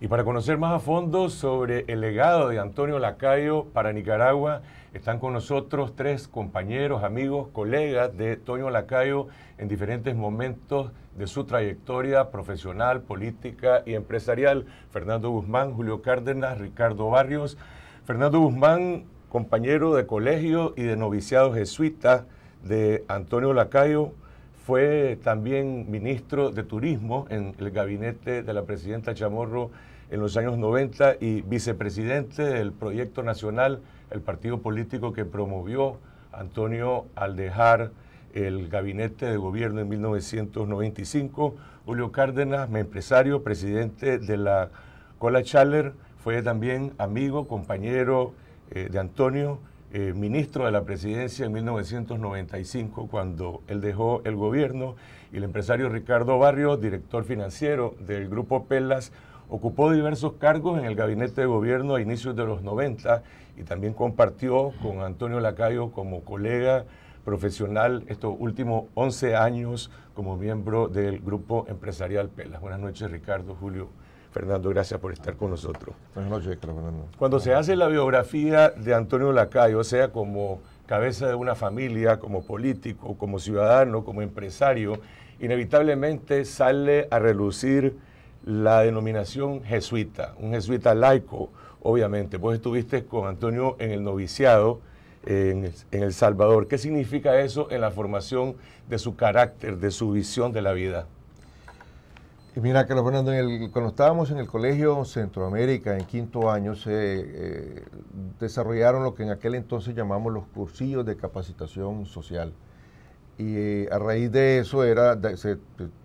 Y para conocer más a fondo sobre el legado de Antonio Lacayo para Nicaragua, están con nosotros tres compañeros, amigos, colegas de Toño Lacayo en diferentes momentos de su trayectoria profesional, política y empresarial. Fernando Guzmán, Julio Cárdenas, Ricardo Barrios. Fernando Guzmán, compañero de colegio y de noviciado jesuita, de Antonio Lacayo, fue también ministro de Turismo en el gabinete de la presidenta Chamorro en los años 90 y vicepresidente del Proyecto Nacional, el partido político que promovió Antonio al dejar el gabinete de gobierno en 1995. Julio Cárdenas, empresario, presidente de la Cola Chaler, fue también amigo, compañero eh, de Antonio eh, ministro de la presidencia en 1995, cuando él dejó el gobierno, y el empresario Ricardo Barrio, director financiero del grupo Pelas, ocupó diversos cargos en el gabinete de gobierno a inicios de los 90 y también compartió con Antonio Lacayo como colega profesional estos últimos 11 años como miembro del grupo empresarial Pelas. Buenas noches, Ricardo, Julio. Fernando, gracias por estar con nosotros. Buenas noches, Fernando. Cuando se hace la biografía de Antonio Lacayo, sea como cabeza de una familia, como político, como ciudadano, como empresario, inevitablemente sale a relucir la denominación jesuita, un jesuita laico, obviamente. Vos estuviste con Antonio en el noviciado en, en, El Salvador. ¿Qué significa eso en la formación de su carácter, de su visión de la vida? Y mira, Carlos Fernando, cuando estábamos en el Colegio Centroamérica en quinto año, se eh, desarrollaron lo que en aquel entonces llamamos los cursillos de capacitación social. Y eh, a raíz de eso era, se,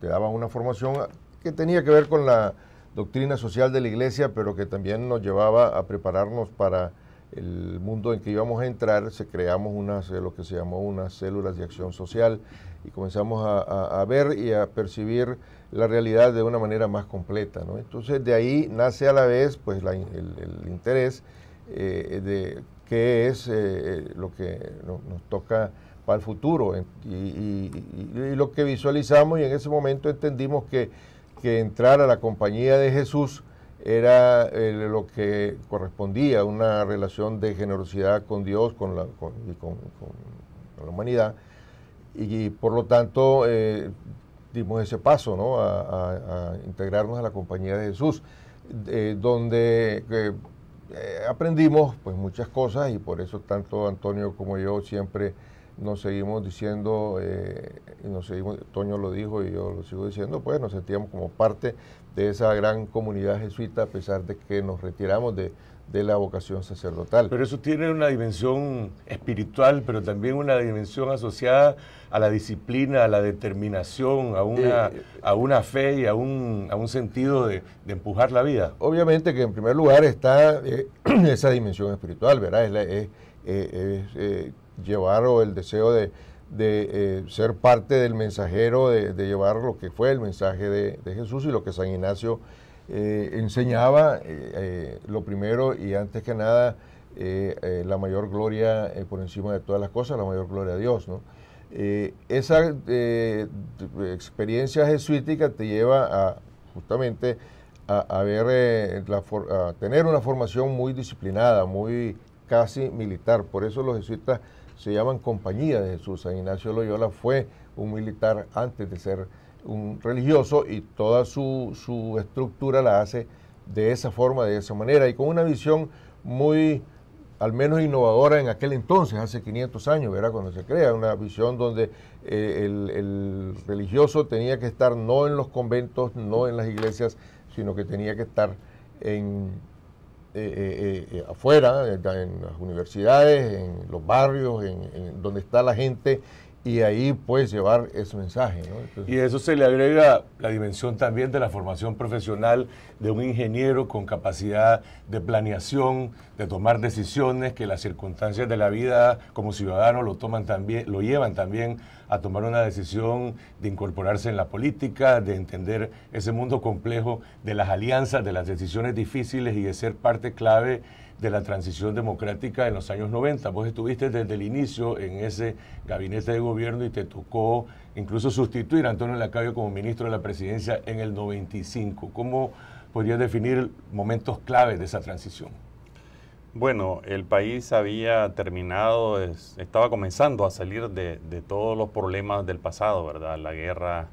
te, una formación que tenía que ver con la doctrina social de la iglesia, pero que también nos llevaba a prepararnos para el mundo en que íbamos a entrar, se creamos eh, lo que se llamó unas células de acción social y comenzamos a, ver y a percibir la realidad de una manera más completa. Entonces de ahí nace a la vez pues, el, interés eh, de qué es eh, lo que nos toca para el futuro y, lo que visualizamos y en ese momento entendimos que, que entrar a la compañía de Jesús era eh, lo que correspondía una relación de generosidad con Dios con la, y con, la humanidad. Y, por lo tanto eh, dimos ese paso ¿no? a, integrarnos a la compañía de Jesús, donde eh, aprendimos pues, muchas cosas y por eso tanto Antonio como yo siempre nos seguimos diciendo, eh, seguimos, Toño lo dijo y yo lo sigo diciendo, pues nos sentíamos como parte de esa gran comunidad jesuita a pesar de que nos retiramos de, la vocación sacerdotal. Pero eso tiene una dimensión espiritual, pero también una dimensión asociada a la disciplina, a la determinación, a una, eh, a una fe y a un, a un sentido de, empujar la vida. Obviamente que en primer lugar está eh, esa dimensión espiritual, ¿verdad? Es, es eh, llevar o el deseo de, de eh, ser parte del mensajero, de, llevar lo que fue el mensaje de, Jesús y lo que San Ignacio eh, enseñaba, eh, lo primero y antes que nada, la mayor gloria por encima de todas las cosas, la mayor gloria a Dios. ¿no? esa experiencia jesuítica te lleva a justamente a, ver, a tener una formación muy disciplinada, muy casi militar. Por eso los jesuitas se llaman Compañía de Jesús. San Ignacio Loyola fue un militar antes de ser un religioso y toda su, su estructura la hace de esa forma, de esa manera y con una visión muy al menos innovadora en aquel entonces, hace 500 años, ¿verdad? Cuando se crea una visión donde eh, el, religioso tenía que estar no en los conventos, no en las iglesias, sino que tenía que estar en, eh, eh, eh, afuera, en las universidades, en los barrios, en, donde está la gente, y ahí puedes llevar ese mensaje. y eso se le agrega la dimensión también de la formación profesional de un ingeniero con capacidad de planeación, de tomar decisiones que las circunstancias de la vida como ciudadano lo toman también, lo llevan también a tomar una decisión de incorporarse en la política, de entender ese mundo complejo de las alianzas, de las decisiones difíciles y de ser parte clave de la transición democrática en los años 90. Vos estuviste desde el inicio en ese gabinete de gobierno y te tocó incluso sustituir a Antonio Lacayo como ministro de la presidencia en el 95. ¿Cómo podrías definir momentos claves de esa transición? Bueno, el país había terminado, estaba comenzando a salir de, todos los problemas del pasado, ¿verdad? La guerra,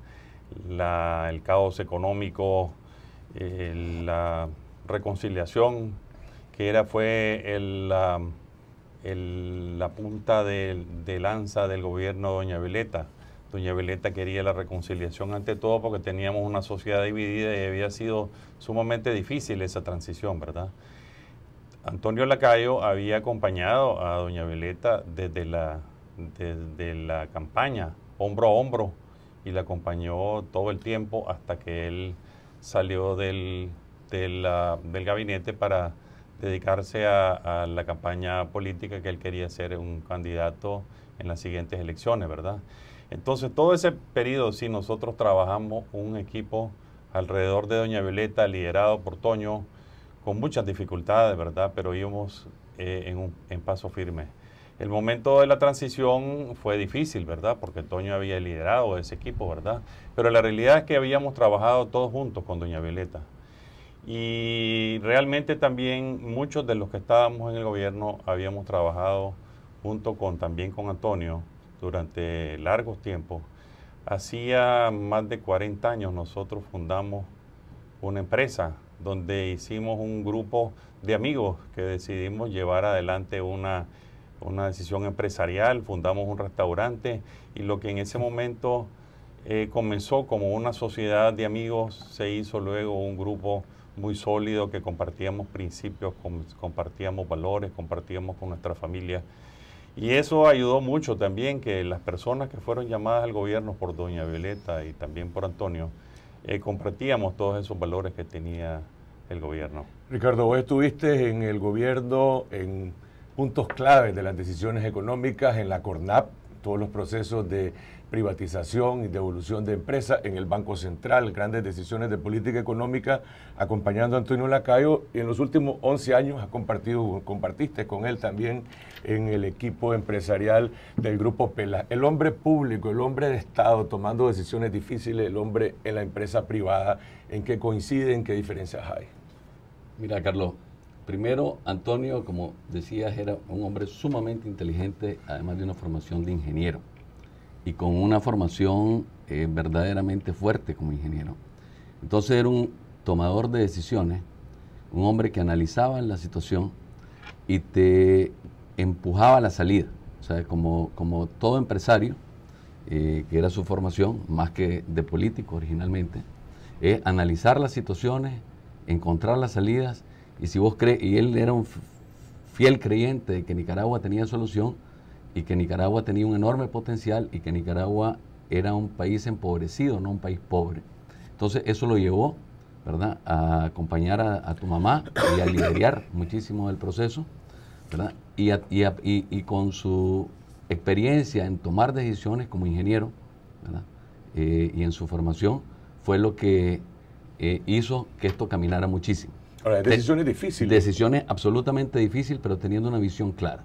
el caos económico, eh, la reconciliación, que era fue la, punta de, lanza del gobierno de Doña Violeta. Doña Violeta quería la reconciliación ante todo porque teníamos una sociedad dividida y había sido sumamente difícil esa transición, ¿verdad? Antonio Lacayo había acompañado a doña Violeta desde la, la campaña, hombro a hombro, y la acompañó todo el tiempo hasta que él salió del, gabinete para dedicarse a, la campaña política que él quería ser un candidato en las siguientes elecciones, ¿verdad? Entonces, todo ese periodo, si sí, nosotros trabajamos un equipo alrededor de Doña Violeta, liderado por Toño, con muchas dificultades, ¿verdad? Pero íbamos eh, en, paso firme. El momento de la transición fue difícil, ¿verdad? Porque Antonio había liderado ese equipo, ¿verdad? Pero la realidad es que habíamos trabajado todos juntos con Doña Violeta. Y realmente también muchos de los que estábamos en el gobierno habíamos trabajado junto con también con Antonio durante largos tiempos. Hacía más de 40 años nosotros fundamos una empresa donde hicimos un grupo de amigos que decidimos llevar adelante una, decisión empresarial, fundamos un restaurante y lo que en ese momento eh, comenzó como una sociedad de amigos se hizo luego un grupo muy sólido que compartíamos principios, compartíamos valores, compartíamos con nuestra familia. Y eso ayudó mucho también que las personas que fueron llamadas al gobierno por doña Violeta y también por Antonio, eh, compartíamos todos esos valores que tenía el gobierno. Ricardo, vos estuviste en el gobierno en puntos claves de las decisiones económicas, en la CORNAP, todos los procesos de privatización y devolución de empresas en el Banco Central, grandes decisiones de política económica, acompañando a Antonio Lacayo y en los últimos 11 años ha compartido, compartiste con él también en el equipo empresarial del Grupo Pela. El hombre público, el hombre de Estado tomando decisiones difíciles, el hombre en la empresa privada, ¿en qué coinciden, qué diferencias hay? Mira, Carlos, primero, Antonio, como decías, era un hombre sumamente inteligente, además de una formación de ingeniero y con una formación eh, verdaderamente fuerte como ingeniero. Entonces era un tomador de decisiones, un hombre que analizaba la situación y te empujaba a la salida. O sea, como, como todo empresario, eh, que era su formación, más que de político originalmente, es analizar las situaciones, encontrar las salidas, y si vos crees, y él era un fiel creyente de que Nicaragua tenía solución, y que Nicaragua tenía un enorme potencial y que Nicaragua era un país empobrecido, no un país pobre. Entonces eso lo llevó, ¿verdad?, a acompañar a, tu mamá y a liderar muchísimo el proceso, ¿verdad? Y, y, y, con su experiencia en tomar decisiones como ingeniero, ¿verdad? Eh, y en su formación, fue lo que eh, hizo que esto caminara muchísimo. Ahora, decisiones difíciles. Decisiones absolutamente difíciles, pero teniendo una visión clara.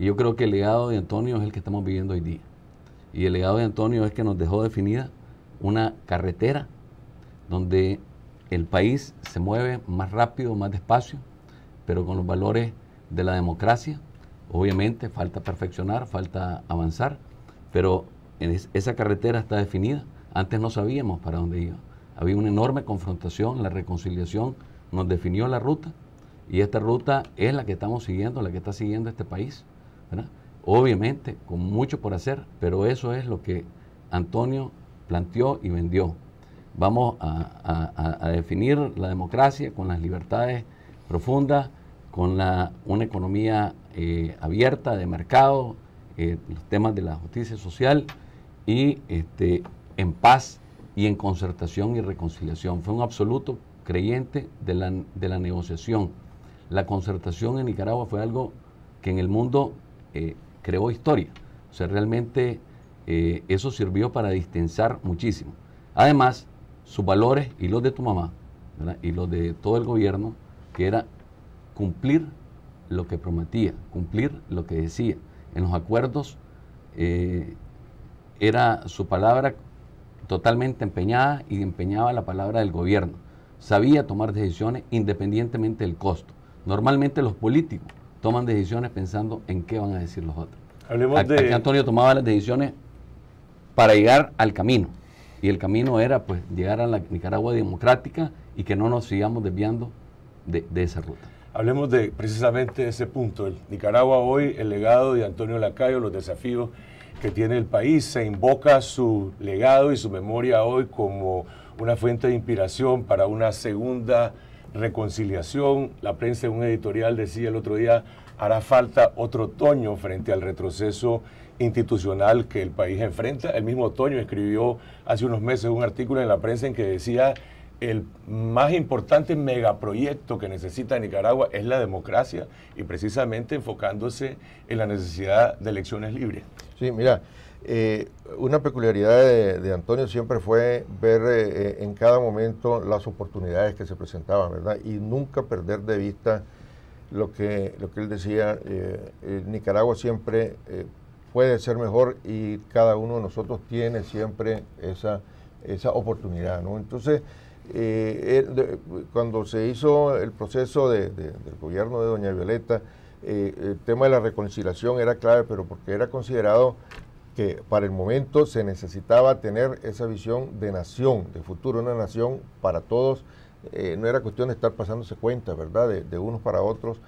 Y yo creo que el legado de Antonio es el que estamos viviendo hoy día. Y el legado de Antonio es que nos dejó definida una carretera donde el país se mueve más rápido, más despacio, pero con los valores de la democracia. Obviamente falta perfeccionar, falta avanzar, pero esa carretera está definida. Antes no sabíamos para dónde iba. Había una enorme confrontación, la reconciliación nos definió la ruta y esta ruta es la que estamos siguiendo, la que está siguiendo este país. Obviamente, con mucho por hacer, pero eso es lo que Antonio planteó y vendió. Vamos a, definir la democracia con las libertades profundas, con la, una economía eh, abierta de mercado, eh, los temas de la justicia social y este, en paz y en concertación y reconciliación. Fue un absoluto creyente de la, de la negociación. La concertación en Nicaragua fue algo que en el mundo eh, creó historia. O sea, realmente eh, eso sirvió para distensar muchísimo. Además, sus valores y los de tu mamá y los de todo el gobierno, que era cumplir lo que prometía, cumplir lo que decía. En los acuerdos eh, era su palabra totalmente empeñada y empeñaba la palabra del gobierno. Sabía tomar decisiones independientemente del costo. Normalmente los políticos toman decisiones pensando en qué van a decir los otros. Hablemos Antonio tomaba las decisiones para llegar al camino. Y el camino era pues llegar a la Nicaragua democrática y que no nos sigamos desviando de, esa ruta. Hablemos de precisamente ese punto. El Nicaragua hoy, el legado de Antonio Lacayo, los desafíos que tiene el país, se invoca su legado y su memoria hoy como una fuente de inspiración para una segunda reconciliación. La prensa en un editorial decía el otro día, hará falta otro otoño frente al retroceso institucional que el país enfrenta. El mismo otoño escribió hace unos meses un artículo en la prensa en que decía el más importante megaproyecto que necesita Nicaragua es la democracia y precisamente enfocándose en la necesidad de elecciones libres. Sí, mira, eh, una peculiaridad de, Antonio siempre fue ver eh, eh, en cada momento las oportunidades que se presentaban, ¿verdad? Y nunca perder de vista lo que, lo que él decía, Nicaragua siempre puede ser mejor y cada uno de nosotros tiene siempre esa, esa oportunidad, ¿no? Entonces, cuando se hizo el proceso del gobierno de Doña Violeta, el tema de la reconciliación era clave, pero porque era considerado que para el momento se necesitaba tener esa visión de nación, de futuro, una nación para todos. Eh, no era cuestión de estar pasándose cuenta, ¿verdad?, de, unos para otros.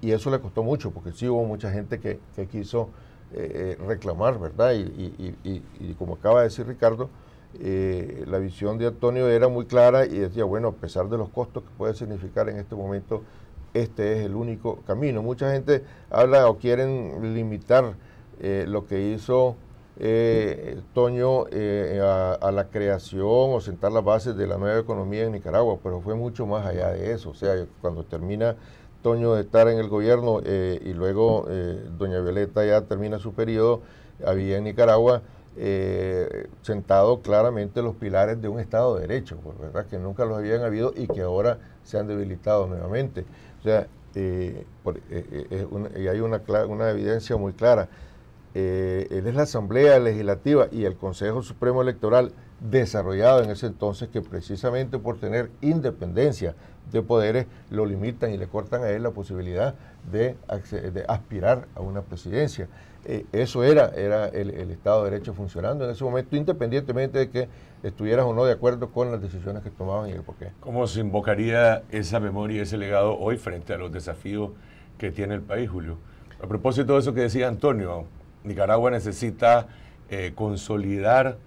Y eso le costó mucho, porque sí hubo mucha gente que, quiso eh, eh, reclamar, ¿verdad? Y, como acaba de decir Ricardo, la visión de Antonio era muy clara y decía, bueno, a pesar de los costos que puede significar en este momento, este es el único camino. Mucha gente habla o quieren limitar lo que hizo eh, Toño, eh, a, la creación o sentar las bases de la nueva economía en Nicaragua, pero fue mucho más allá de eso. O sea, cuando termina Toño de estar en el gobierno eh, y luego eh, doña Violeta ya termina su periodo, había en Nicaragua sentado claramente los pilares de un Estado de Derecho, pues, ¿verdad? que nunca los habían habido y que ahora se han debilitado nuevamente. O sea, y hay una, una evidencia muy clara eh, él es la Asamblea Legislativa y el Consejo Supremo Electoral desarrollado en ese entonces que precisamente por tener independencia de poderes lo limitan y le cortan a él la posibilidad de, aspirar a una presidencia. Eh, eso era, era el, Estado de Derecho funcionando en ese momento, independientemente de que estuvieras o no de acuerdo con las decisiones que tomaban y el porqué. ¿Cómo se invocaría esa memoria, y ese legado hoy frente a los desafíos que tiene el país, Julio? A propósito de eso que decía Antonio, Nicaragua necesita eh, consolidar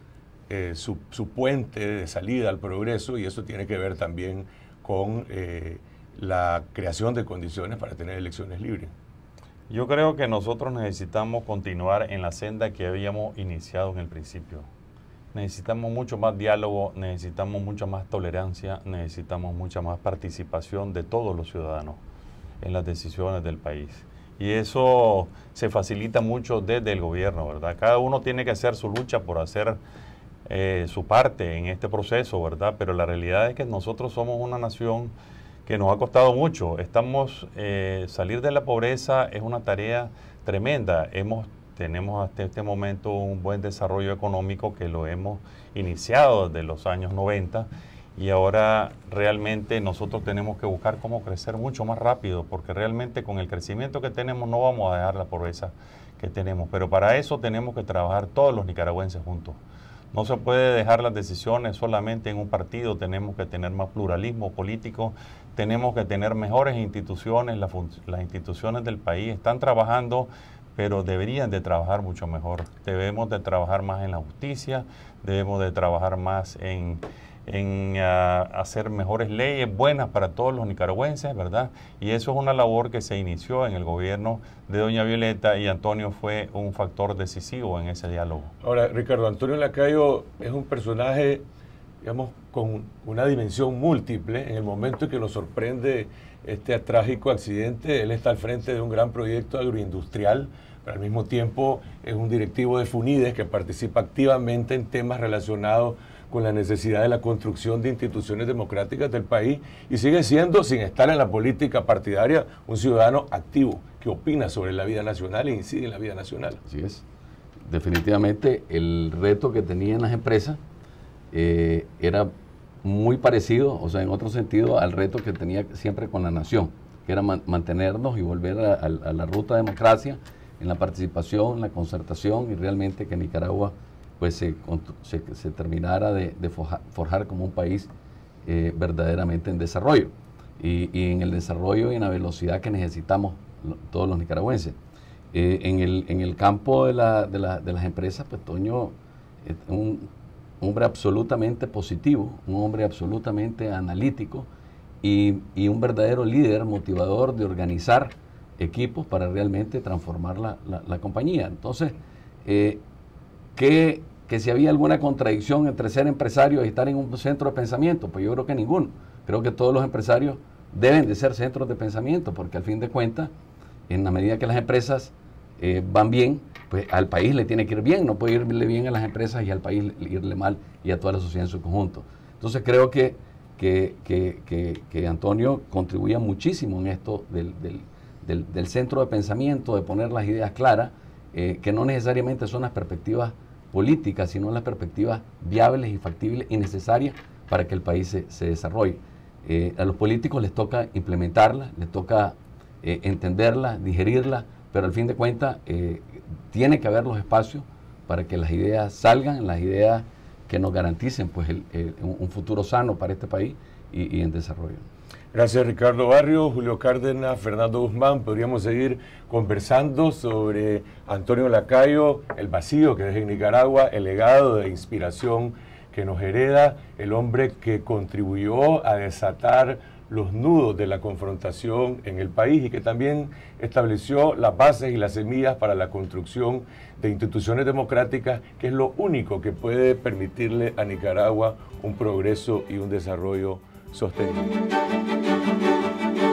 eh, su, puente de salida al progreso y eso tiene que ver también con eh, la creación de condiciones para tener elecciones libres. Yo creo que nosotros necesitamos continuar en la senda que habíamos iniciado en el principio. Necesitamos mucho más diálogo, necesitamos mucha más tolerancia, necesitamos mucha más participación de todos los ciudadanos en las decisiones del país y eso se facilita mucho desde el gobierno, ¿verdad? Cada uno tiene que hacer su lucha por hacer eh, su parte en este proceso, ¿verdad? Pero la realidad es que nosotros somos una nación que nos ha costado mucho. Estamos, eh, salir de la pobreza es una tarea tremenda. Hemos, tenemos hasta este momento un buen desarrollo económico que lo hemos iniciado desde los años 90 y ahora realmente nosotros tenemos que buscar cómo crecer mucho más rápido, porque realmente con el crecimiento que tenemos no vamos a dejar la pobreza que tenemos, pero para eso tenemos que trabajar todos los nicaragüenses juntos. No se puede dejar las decisiones solamente en un partido, tenemos que tener más pluralismo político, tenemos que tener mejores instituciones, las, las instituciones del país están trabajando pero deberían de trabajar mucho mejor. Debemos de trabajar más en la justicia, debemos de trabajar más en, en ah, hacer mejores leyes buenas para todos los nicaragüenses, ¿verdad? Y eso es una labor que se inició en el gobierno de doña Violeta y Antonio fue un factor decisivo en ese diálogo. Ahora, Ricardo, Antonio Lacayo es un personaje, digamos, con una dimensión múltiple. En el momento en que nos sorprende este trágico accidente, él está al frente de un gran proyecto agroindustrial pero al mismo tiempo es un directivo de FUNIDES que participa activamente en temas relacionados con la necesidad de la construcción de instituciones democráticas del país y sigue siendo, sin estar en la política partidaria, un ciudadano activo que opina sobre la vida nacional e incide en la vida nacional. Así es. Definitivamente el reto que tenían las empresas eh, era muy parecido, o sea, en otro sentido, al reto que tenía siempre con la nación, que era mantenernos y volver a, a la ruta de democracia en la participación, en la concertación y realmente que Nicaragua pues se, terminara de, forjar, como un país eh, verdaderamente en desarrollo y, en el desarrollo y en la velocidad que necesitamos todos los nicaragüenses. Eh, en, el, en, el, campo de, las empresas, pues Toño es eh, un hombre absolutamente positivo, un hombre absolutamente analítico y, un verdadero líder motivador de organizar equipos para realmente transformar la, compañía. Entonces, ¿qué que si había alguna contradicción entre ser empresario y estar en un centro de pensamiento, pues yo creo que ninguno. Creo que todos los empresarios deben de ser centros de pensamiento, porque al fin de cuentas, en la medida que las empresas eh, van bien, pues al país le tiene que ir bien, no puede irle bien a las empresas y al país irle mal y a toda la sociedad en su conjunto. Entonces creo que, que, Antonio contribuía muchísimo en esto del, centro de pensamiento, de poner las ideas claras, eh, que no necesariamente son las perspectivas políticas, sino las perspectivas viables y factibles y necesarias para que el país se, desarrolle. Eh, a los políticos les toca implementarlas, les toca eh, entenderlas, digerirlas, pero al fin de cuentas eh, tiene que haber los espacios para que las ideas salgan, las ideas que nos garanticen pues, un futuro sano para este país y en desarrollo. Gracias Ricardo Barrio, Julio Cárdenas, Fernando Guzmán. Podríamos seguir conversando sobre Antonio Lacayo, el vacío que deja en Nicaragua, el legado de inspiración que nos hereda, el hombre que contribuyó a desatar los nudos de la confrontación en el país y que también estableció las bases y las semillas para la construcción de instituciones democráticas, que es lo único que puede permitirle a Nicaragua un progreso y un desarrollo sorteio.